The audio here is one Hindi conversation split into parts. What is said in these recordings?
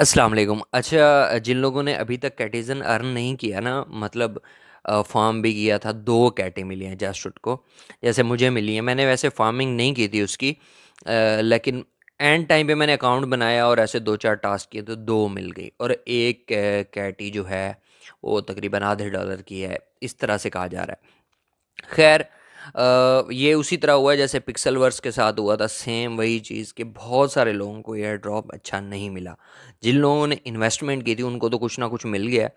अस्सलाम वालेकुम अच्छा जिन लोगों ने अभी तक कैटिजन अर्न नहीं किया ना मतलब फार्म भी किया था दो कैटे मिली हैं जास्टुट को जैसे मुझे मिली है मैंने वैसे फार्मिंग नहीं की थी उसकी आ, लेकिन एंड टाइम पे मैंने अकाउंट बनाया और ऐसे दो चार टास्क किए तो दो मिल गई और एक कैटी जो है वो तकरीबन आधे डॉलर की है इस तरह से कहा जा रहा है खैर ये उसी तरह हुआ है जैसे पिक्सल वर्स के साथ हुआ था सेम वही चीज़ कि बहुत सारे लोगों को एयर ड्रॉप अच्छा नहीं मिला जिन लोगों ने इन्वेस्टमेंट की थी उनको तो कुछ ना कुछ मिल गया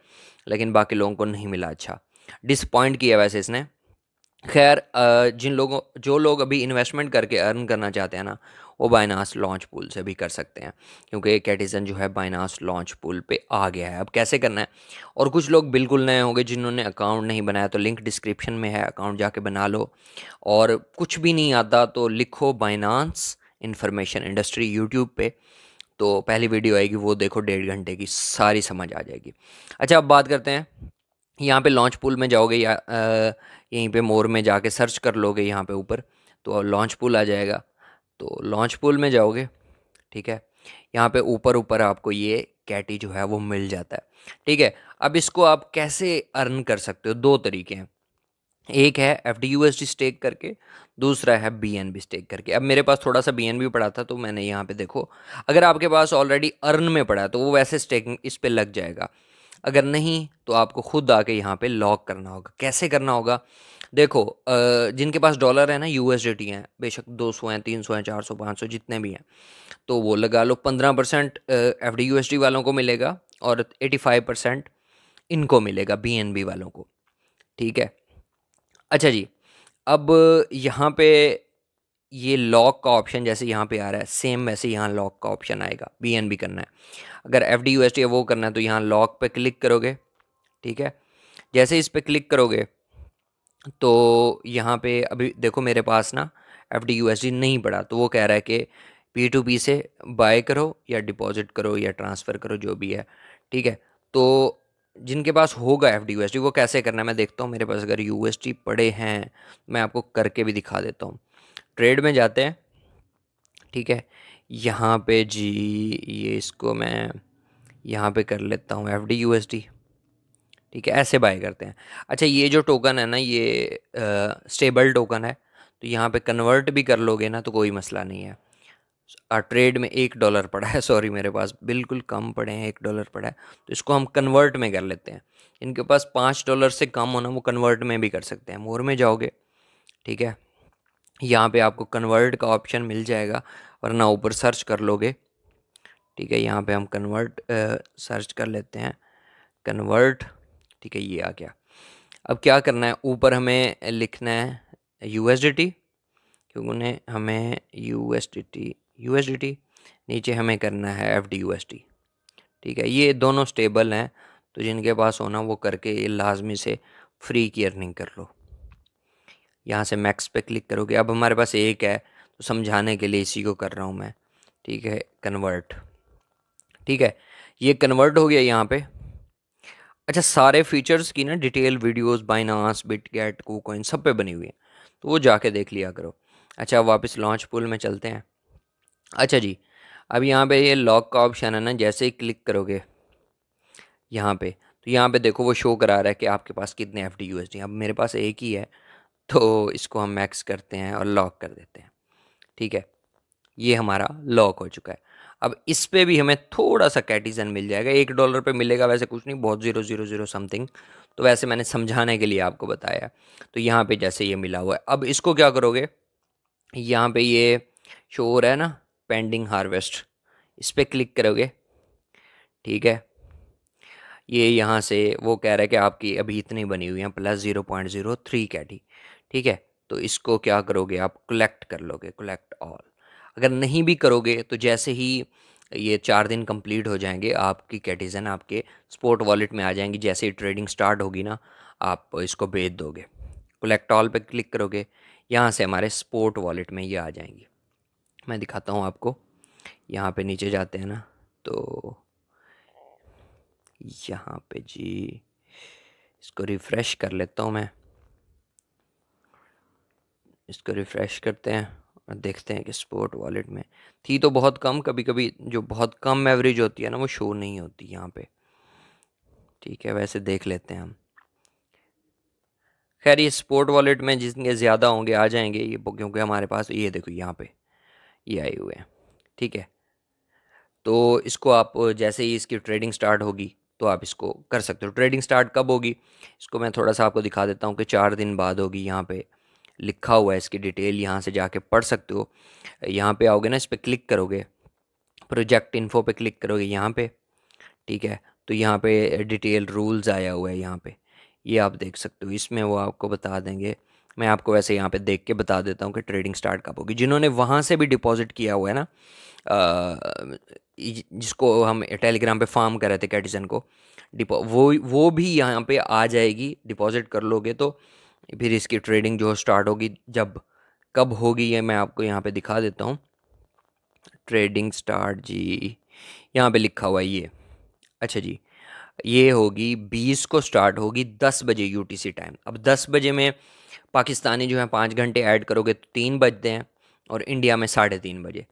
लेकिन बाकी लोगों को नहीं मिला अच्छा डिसपॉइंट किया वैसे इसने खैर जिन लोगों जो लोग अभी इन्वेस्टमेंट करके अर्न करना चाहते हैं ना वो बाइनास लॉन्च पूल से भी कर सकते हैं क्योंकि कैटिसन जो है बाइनास लॉन्च पूल पे आ गया है अब कैसे करना है और कुछ लोग बिल्कुल नए होंगे जिन्होंने अकाउंट नहीं बनाया तो लिंक डिस्क्रिप्शन में है अकाउंट जाके बना लो और कुछ भी नहीं आता तो लिखो बाइनास इंफॉर्मेशन इंडस्ट्री यूट्यूब पर तो पहली वीडियो आएगी वो देखो डेढ़ घंटे की सारी समझ आ जाएगी अच्छा अब बात करते हैं यहाँ पे लॉन्च पूल में जाओगे या यहीं पे मोर में जाके सर्च कर लोगे यहाँ पे ऊपर तो लॉन्च पूल आ जाएगा तो लॉन्च पूल में जाओगे ठीक है यहाँ पे ऊपर ऊपर आपको ये कैटी जो है वो मिल जाता है ठीक है अब इसको आप कैसे अर्न कर सकते हो दो तरीके हैं एक है F D U S D stake करके दूसरा है बी एन बी स्टेक करके अब मेरे पास थोड़ा सा बी एन बी पड़ा था तो मैंने यहाँ पे देखो अगर आपके पास ऑलरेडी अर्न में पड़ा है तो वो वैसे स्टेकिंग इस पर लग जाएगा अगर नहीं तो आपको खुद आके यहाँ पे लॉक करना होगा कैसे करना होगा देखो जिनके पास डॉलर है ना यू एस डी टी हैं बेशक दो सौ हैं तीन सौ हैं चार सौ पाँच सौ जितने भी हैं तो वो लगा लो पंद्रह percent F D U S D वालों को मिलेगा और एटी फाइव परसेंट इनको मिलेगा बी एन बी वालों को ठीक है अच्छा जी अब यहाँ पे ये लॉक का ऑप्शन जैसे यहाँ पे आ रहा है सेम वैसे यहाँ लॉक का ऑप्शन आएगा बी एन बी करना है अगर एफ डी यू है वो करना है तो यहाँ लॉक पे क्लिक करोगे ठीक है जैसे इस पर क्लिक करोगे तो यहाँ पे अभी देखो मेरे पास ना एफ डी यू नहीं पड़ा तो वो कह रहा है कि पी टू पी से बाय करो या डिपॉजिट करो या ट्रांसफ़र करो जो भी है ठीक है तो जिनके पास होगा एफ डी यू वो कैसे करना है मैं देखता हूँ मेरे पास अगर यू पड़े हैं मैं आपको करके भी दिखा देता हूँ ट्रेड में जाते हैं ठीक है यहाँ पे जी ये इसको मैं यहाँ पे कर लेता हूँ F D U S D ठीक है ऐसे बाय करते हैं अच्छा ये जो टोकन है ना ये स्टेबल टोकन है तो यहाँ पे कन्वर्ट भी कर लोगे ना तो कोई मसला नहीं है ट्रेड में एक डॉलर पड़ा है सॉरी मेरे पास बिल्कुल कम पड़े हैं एक डॉलर पड़ा है तो इसको हम कन्वर्ट में कर लेते हैं इनके पास पाँच डॉलर से कम होना वो कन्वर्ट में भी कर सकते हैं मोर में जाओगे ठीक है यहाँ पे आपको कन्वर्ट का ऑप्शन मिल जाएगा वरना ऊपर सर्च कर लोगे ठीक है यहाँ पे हम कन्वर्ट सर्च कर लेते हैं कन्वर्ट ठीक है ये आ गया अब क्या करना है ऊपर हमें लिखना है यू एस डी टी क्योंकि उन्हें हमें U S D T U S D T नीचे हमें करना है F D U S T ठीक है ये दोनों स्टेबल हैं तो जिनके पास होना वो करके लाजमी से फ्री की अर्निंग कर लो यहाँ से मैक्स पे क्लिक करोगे अब हमारे पास एक है तो समझाने के लिए इसी को कर रहा हूँ मैं ठीक है कन्वर्ट ठीक है ये कन्वर्ट हो गया यहाँ पे अच्छा सारे फीचर्स की ना detail videos Binance Bitget KuCoin सब पे बनी हुई है तो वो जाके देख लिया करो अच्छा वापस लॉन्च पुल में चलते हैं अच्छा जी अब यहाँ पे ये लॉक का ऑप्शन है ना जैसे ही क्लिक करोगे यहाँ पे तो यहाँ पे देखो वो शो करा रहा है कि आपके पास कितने एफ डी अब मेरे पास एक ही है तो इसको हम मैक्स करते हैं और लॉक कर देते हैं ठीक है ये हमारा लॉक हो चुका है अब इस पर भी हमें थोड़ा सा कैटिजन मिल जाएगा एक डॉलर पे मिलेगा वैसे कुछ नहीं बहुत ज़ीरो ज़ीरो ज़ीरो समथिंग तो वैसे मैंने समझाने के लिए आपको बताया तो यहाँ पे जैसे ये मिला हुआ है अब इसको क्या करोगे यहाँ पे ये शोर है ना पेंडिंग हार्वेस्ट इस पर क्लिक करोगे ठीक है ये यहाँ से वो कह रहा है कि आपकी अभी इतनी बनी हुई है plus zero point zero three कैटी ठीक है तो इसको क्या करोगे आप कलेक्ट कर लोगे कलेक्ट ऑल अगर नहीं भी करोगे तो जैसे ही ये चार दिन कंप्लीट हो जाएंगे आपकी कैटिजन आपके स्पोर्ट वॉलेट में आ जाएंगी जैसे ही ट्रेडिंग स्टार्ट होगी ना आप इसको भेज दोगे कलेक्ट ऑल पे क्लिक करोगे यहाँ से हमारे स्पोर्ट वॉलेट में ये आ जाएंगी मैं दिखाता हूँ आपको यहाँ पे नीचे जाते हैं ना तो यहाँ पे जी इसको रिफ़्रेश कर लेता हूँ मैं इसको रिफ़्रेश करते हैं और देखते हैं कि स्पोर्ट वॉलेट में थी तो बहुत कम कभी कभी जो बहुत कम एवरेज होती है ना वो शो नहीं होती यहाँ पे ठीक है वैसे देख लेते हैं हम खैर ये स्पोर्ट वॉलेट में जितने ज़्यादा होंगे आ जाएंगे ये क्योंकि हमारे पास ये देखो यहाँ पे ये आए हुए हैं ठीक है तो इसको आप जैसे ही इसकी ट्रेडिंग स्टार्ट होगी तो आप इसको कर सकते हो ट्रेडिंग स्टार्ट कब होगी इसको मैं थोड़ा सा आपको दिखा देता हूँ कि चार दिन बाद होगी यहाँ पर लिखा हुआ है इसकी डिटेल यहाँ से जाके पढ़ सकते हो यहाँ पे आओगे ना इस पर क्लिक करोगे प्रोजेक्ट इन्फो पे क्लिक करोगे यहाँ पे ठीक है तो यहाँ पे डिटेल रूल्स आया हुआ है यहाँ पे ये आप देख सकते हो इसमें वो आपको बता देंगे मैं आपको वैसे यहाँ पे देख के बता देता हूँ कि ट्रेडिंग स्टार्ट कब होगी जिन्होंने वहाँ से भी डिपॉजिट किया हुआ है ना जिसको हम टेलीग्राम पे फार्म कर रहे थे कैटिजन को डिपो वो वो भी यहाँ पे आ जाएगी डिपॉजिट कर लोगे तो फिर इसकी ट्रेडिंग जो स्टार्ट होगी जब कब होगी ये मैं आपको यहाँ पे दिखा देता हूँ ट्रेडिंग स्टार्ट जी यहाँ पे लिखा हुआ है ये अच्छा जी ये होगी बीस को स्टार्ट होगी दस बजे यू टाइम अब दस बजे में पाकिस्तानी जो है पाँच घंटे ऐड करोगे तो तीन बजते हैं और इंडिया में साढ़े तीन बजे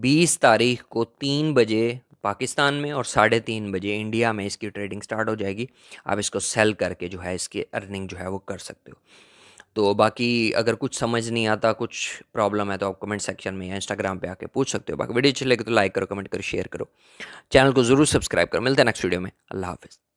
बीस तारीख को तीन बजे पाकिस्तान में और साढ़े तीन बजे इंडिया में इसकी ट्रेडिंग स्टार्ट हो जाएगी आप इसको सेल करके जो है इसकी अर्निंग जो है वो कर सकते हो तो बाकी अगर कुछ समझ नहीं आता कुछ प्रॉब्लम है तो आप कमेंट सेक्शन में या इंस्टाग्राम पे आके पूछ सकते हो बाकी वीडियो अच्छी लगे तो लाइक करो कमेंट करो शेयर करो चैनल को ज़रूर सब्सक्राइब करो मिलते हैं नेक्स्ट वीडियो में अल्लाह हाफिज़